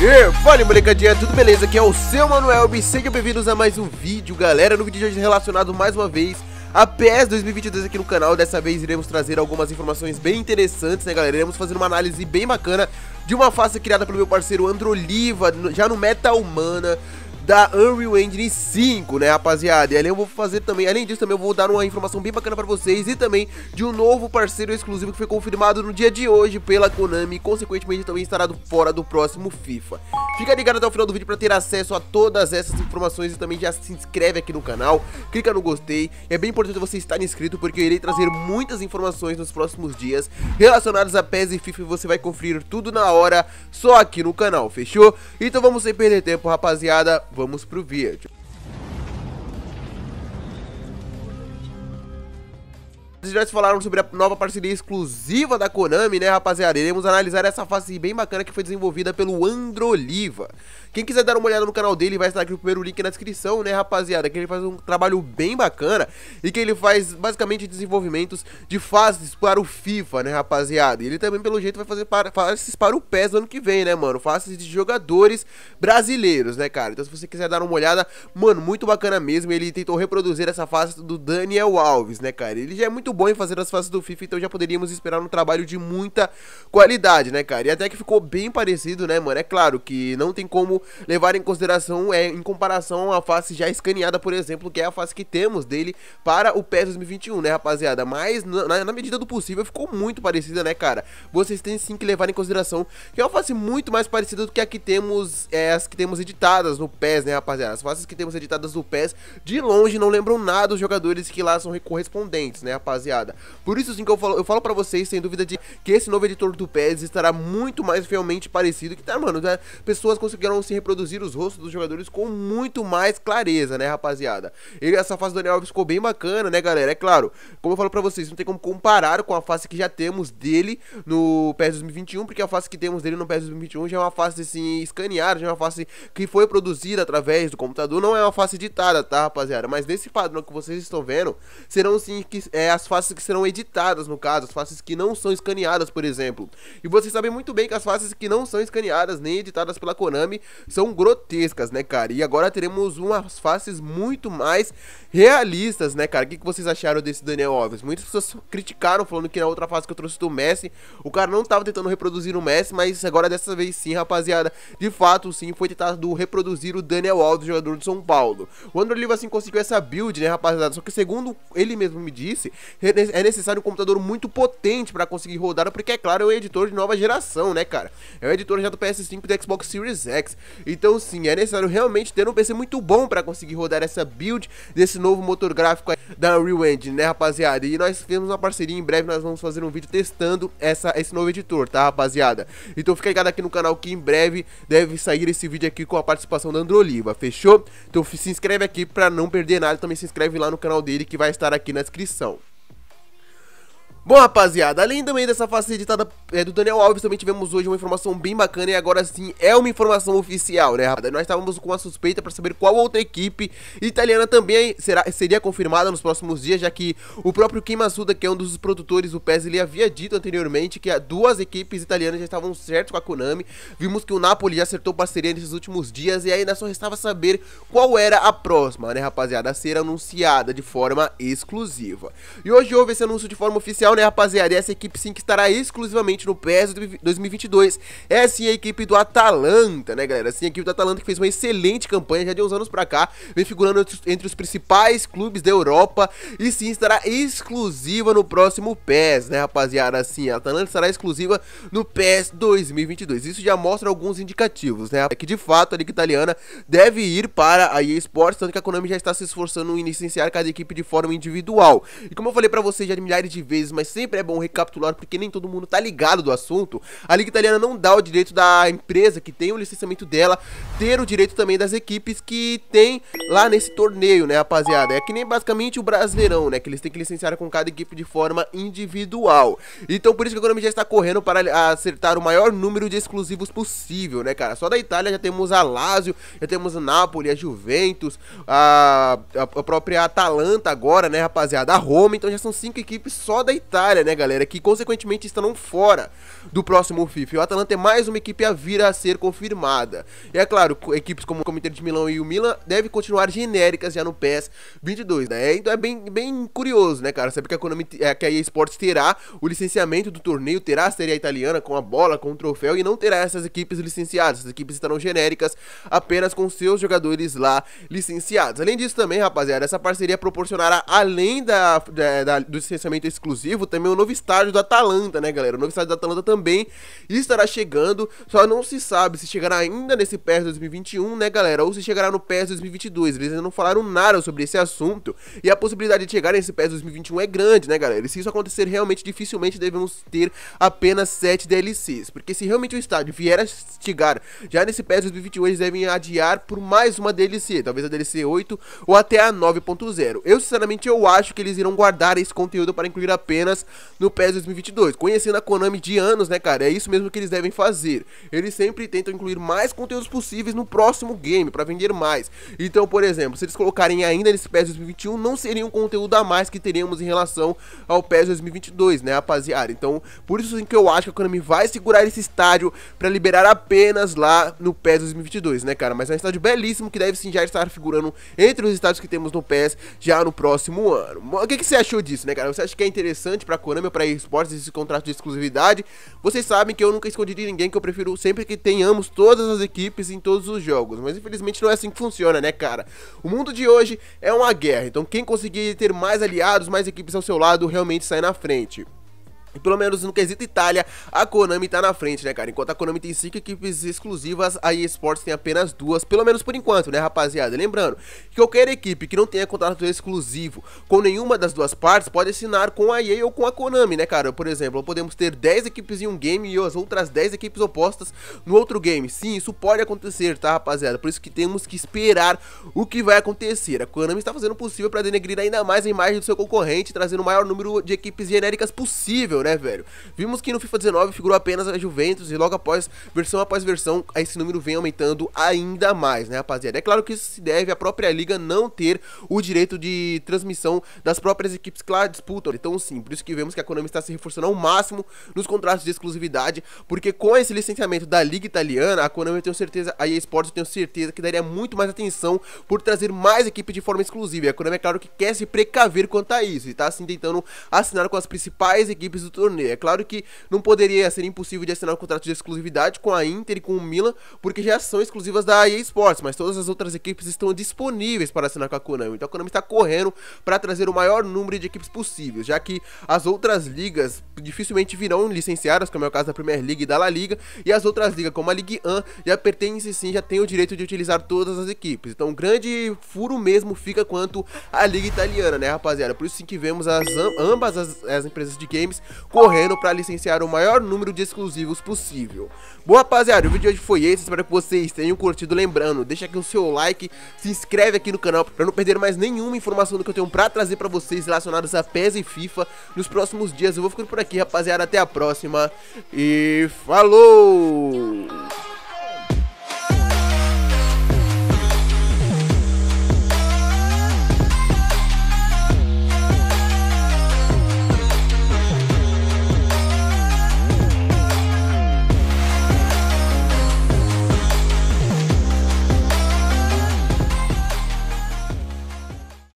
E fala molecadinha, tudo beleza? Aqui é o seu Manuel e sejam bem-vindos a mais um vídeo, galera. No vídeo de hoje relacionado mais uma vez a PES 2022 aqui no canal. Dessa vez iremos trazer algumas informações bem interessantes, né galera? Iremos fazer uma análise bem bacana de uma face criada pelo meu parceiro Androliva, já no Meta Humana da Unreal Engine 5, né, rapaziada? E ali eu vou fazer também, além disso também eu vou dar uma informação bem bacana pra vocês e também de um novo parceiro exclusivo que foi confirmado no dia de hoje pela Konami e consequentemente também estará do, fora do próximo FIFA. Fica ligado até o final do vídeo pra ter acesso a todas essas informações e também já se inscreve aqui no canal, clica no gostei, é bem importante você estar inscrito porque eu irei trazer muitas informações nos próximos dias relacionadas a PES e FIFA e você vai conferir tudo na hora só aqui no canal, fechou? Então vamos sem perder tempo, rapaziada, vamos pro vídeo. vocês já falaram sobre a nova parceria exclusiva da Konami, né, rapaziada? Iremos analisar essa fase bem bacana que foi desenvolvida pelo Androliva. Quem quiser dar uma olhada no canal dele, vai estar aqui o primeiro link na descrição, né, rapaziada? Que ele faz um trabalho bem bacana e que ele faz basicamente desenvolvimentos de fases para o FIFA, né, rapaziada? E ele também, pelo jeito, vai fazer para, fases para o PES ano que vem, né, mano? Fases de jogadores brasileiros, né, cara? Então, se você quiser dar uma olhada, mano, muito bacana mesmo. Ele tentou reproduzir essa fase do Daniel Alves, né, cara? Ele já é muito bom em fazer as fases do FIFA, então já poderíamos esperar um trabalho de muita qualidade, né, cara? E até que ficou bem parecido, né, mano? É claro que não tem como levar em consideração, é, em comparação à face já escaneada, por exemplo, que é a face que temos dele para o PES 2021, né, rapaziada? Mas, na, na medida do possível, ficou muito parecida, né, cara? Vocês têm sim que levar em consideração que é uma face muito mais parecida do que a que temos, é, as que temos editadas no PES, né, rapaziada? As faces que temos editadas no PES, de longe, não lembram nada dos jogadores que lá são correspondentes, né, rapaziada? rapaziada. Por isso, sim, que eu falo, eu falo pra vocês, sem dúvida, de que esse novo editor do PES estará muito mais fielmente parecido que tá, mano. Né? Pessoas conseguiram se reproduzir os rostos dos jogadores com muito mais clareza, né, rapaziada? e essa fase do Daniel Alves ficou bem bacana, né, galera? É claro, como eu falo pra vocês, não tem como comparar com a face que já temos dele no PES 2021, porque a face que temos dele no PES 2021 já é uma face assim, escaneada, já é uma face que foi produzida através do computador, não é uma face editada, tá, rapaziada? Mas nesse padrão que vocês estão vendo, serão, sim, que, é, as faces que serão editadas, no caso, as faces que não são escaneadas, por exemplo. E vocês sabem muito bem que as faces que não são escaneadas nem editadas pela Konami são grotescas, né, cara? E agora teremos umas faces muito mais realistas, né, cara? O que, que vocês acharam desse Daniel Alves? Muitas pessoas criticaram, falando que na outra fase que eu trouxe do Messi, o cara não tava tentando reproduzir o Messi, mas agora dessa vez sim, rapaziada, de fato sim, foi tentado reproduzir o Daniel Alves, jogador do São Paulo. O André Oliva assim conseguiu essa build, né, rapaziada? Só que segundo ele mesmo me disse, é, é necessário um computador muito potente para conseguir rodar, porque é claro, é um editor de nova geração, né, cara? É um editor já do PS5 e do Xbox Series X. Então, sim, é necessário realmente ter um PC muito bom para conseguir rodar essa build desse novo motor gráfico da Unreal Engine, né, rapaziada? E nós fizemos uma parceria, em breve nós vamos fazer um vídeo testando essa, esse novo editor, tá, rapaziada? Então fica ligado aqui no canal que em breve deve sair esse vídeo aqui com a participação da Androliva, fechou? Então se inscreve aqui pra não perder nada, também se inscreve lá no canal dele que vai estar aqui na descrição. Bom, rapaziada, além também dessa face editada é, do Daniel Alves, também tivemos hoje uma informação bem bacana e agora sim é uma informação oficial, né, rapaziada? Nós estávamos com uma suspeita para saber qual outra equipe italiana também será, seria confirmada nos próximos dias, já que o próprio Kim Masuda, que é um dos produtores do PES, ele havia dito anteriormente que duas equipes italianas já estavam certas com a Konami. Vimos que o Napoli já acertou parceria nesses últimos dias e ainda só restava saber qual era a próxima, né, rapaziada? A ser anunciada de forma exclusiva. E hoje houve esse anúncio de forma oficial, né, né, rapaziada? E essa equipe sim que estará exclusivamente no PES 2022. É sim a equipe do Atalanta, né, galera? Sim, a equipe do Atalanta que fez uma excelente campanha já de uns anos pra cá, vem figurando entre os principais clubes da Europa e sim estará exclusiva no próximo PES, né, rapaziada? Sim, a Atalanta estará exclusiva no PES 2022. Isso já mostra alguns indicativos, né? É que de fato a Liga Italiana deve ir para a EA Sports, tanto que a Konami já está se esforçando em licenciar cada equipe de forma individual. E como eu falei pra vocês já de milhares de vezes, mas sempre é bom recapitular porque nem todo mundo tá ligado do assunto. A Liga Italiana não dá o direito da empresa que tem o licenciamento dela ter o direito também das equipes que tem lá nesse torneio, né, rapaziada? É que nem basicamente o Brasileirão, né, que eles têm que licenciar com cada equipe de forma individual. Então por isso que a economia já está correndo para acertar o maior número de exclusivos possível, né, cara? Só da Itália já temos a Lazio, já temos a Napoli, a Juventus, a, a própria Atalanta agora, né, rapaziada? A Roma, então já são cinco equipes só da Itália Itália, né, galera? Que consequentemente estarão fora do próximo FIFA. o Atalanta é mais uma equipe a vir a ser confirmada. E é claro, equipes como o Inter de Milão e o Milan devem continuar genéricas já no PES 22, né? Então é bem, bem curioso, né, cara? Saber que a, Konami, é, que a EA Sports terá o licenciamento do torneio, terá a Série Italiana com a bola, com o troféu e não terá essas equipes licenciadas. Essas equipes estarão genéricas apenas com seus jogadores lá licenciados. Além disso também, rapaziada, essa parceria proporcionará, além da, da, da do licenciamento exclusivo, exclusivo também, o novo estádio da Atalanta, né, galera? O novo estádio da Atalanta também estará chegando, só não se sabe se chegará ainda nesse PES 2021, né, galera? Ou se chegará no PES 2022. Eles ainda não falaram nada sobre esse assunto e a possibilidade de chegar nesse PES 2021 é grande, né, galera? E se isso acontecer, realmente dificilmente devemos ter apenas 7 DLCs, porque se realmente o estádio vier a chegar já nesse PES 2021, eles devem adiar por mais uma DLC, talvez a DLC 8 ou até a 9.0. Eu, sinceramente, eu acho que eles irão guardar esse conteúdo para incluir apenas apenas no PES 2022. Conhecendo a Konami de anos, né, cara? É isso mesmo que eles devem fazer. Eles sempre tentam incluir mais conteúdos possíveis no próximo game para vender mais. Então, por exemplo, se eles colocarem ainda nesse PES 2021, não seria um conteúdo a mais que teríamos em relação ao PES 2022, né, rapaziada? Então, por isso que eu acho que a Konami vai segurar esse estádio para liberar apenas lá no PES 2022, né, cara? Mas é um estádio belíssimo que deve sim já estar figurando entre os estádios que temos no PES já no próximo ano. O que, que você achou disso, né, cara? Você acha que é interessante? importante pra Konami ou pra eSports esse contrato de exclusividade. Vocês sabem que eu nunca escondi de ninguém, que eu prefiro sempre que tenhamos todas as equipes em todos os jogos. Mas infelizmente não é assim que funciona, né, cara? O mundo de hoje é uma guerra, então quem conseguir ter mais aliados, mais equipes ao seu lado, realmente sai na frente pelo menos no quesito Itália, a Konami tá na frente, né, cara? Enquanto a Konami tem 5 equipes exclusivas, a eSports tem apenas duas, pelo menos por enquanto, né, rapaziada? Lembrando que qualquer equipe que não tenha contrato exclusivo com nenhuma das duas partes pode assinar com a EA ou com a Konami, né, cara? Por exemplo, podemos ter 10 equipes em um game e as outras 10 equipes opostas no outro game. Sim, isso pode acontecer, tá, rapaziada? Por isso que temos que esperar o que vai acontecer. A Konami está fazendo o possível para denegrir ainda mais a imagem do seu concorrente, trazendo o maior número de equipes genéricas possível, né? né, velho? Vimos que no FIFA 19 figurou apenas a Juventus e logo após, versão após versão, esse número vem aumentando ainda mais, né, rapaziada? É claro que isso se deve à própria liga não ter o direito de transmissão das próprias equipes que lá disputam. Então, sim, por isso que vemos que a Konami está se reforçando ao máximo nos contratos de exclusividade, porque com esse licenciamento da liga italiana, a Konami eu tenho certeza, a eSports, Sports eu tenho certeza que daria muito mais atenção por trazer mais equipe de forma exclusiva. E a Konami é claro que quer se precaver quanto a isso e está assim tentando assinar com as principais equipes do torneio. É claro que não poderia ser impossível de assinar um contrato de exclusividade com a Inter e com o Milan, porque já são exclusivas da EA Sports, mas todas as outras equipes estão disponíveis para assinar com a Konami. Então a Konami está correndo para trazer o maior número de equipes possível, já que as outras ligas dificilmente virão licenciadas, como é o caso da Premier League e da La Liga, e as outras ligas, como a Ligue 1, já pertencem sim, já tem o direito de utilizar todas as equipes. Então um grande furo mesmo fica quanto à Liga Italiana, né, rapaziada? Por isso sim que vemos as, ambas as, as empresas de games correndo para licenciar o maior número de exclusivos possível. Bom rapaziada, o vídeo de hoje foi esse, espero que vocês tenham curtido, lembrando, deixa aqui o seu like, se inscreve aqui no canal para não perder mais nenhuma informação do que eu tenho para trazer para vocês relacionadas a PES e FIFA nos próximos dias. Eu vou ficando por aqui rapaziada, até a próxima e falou!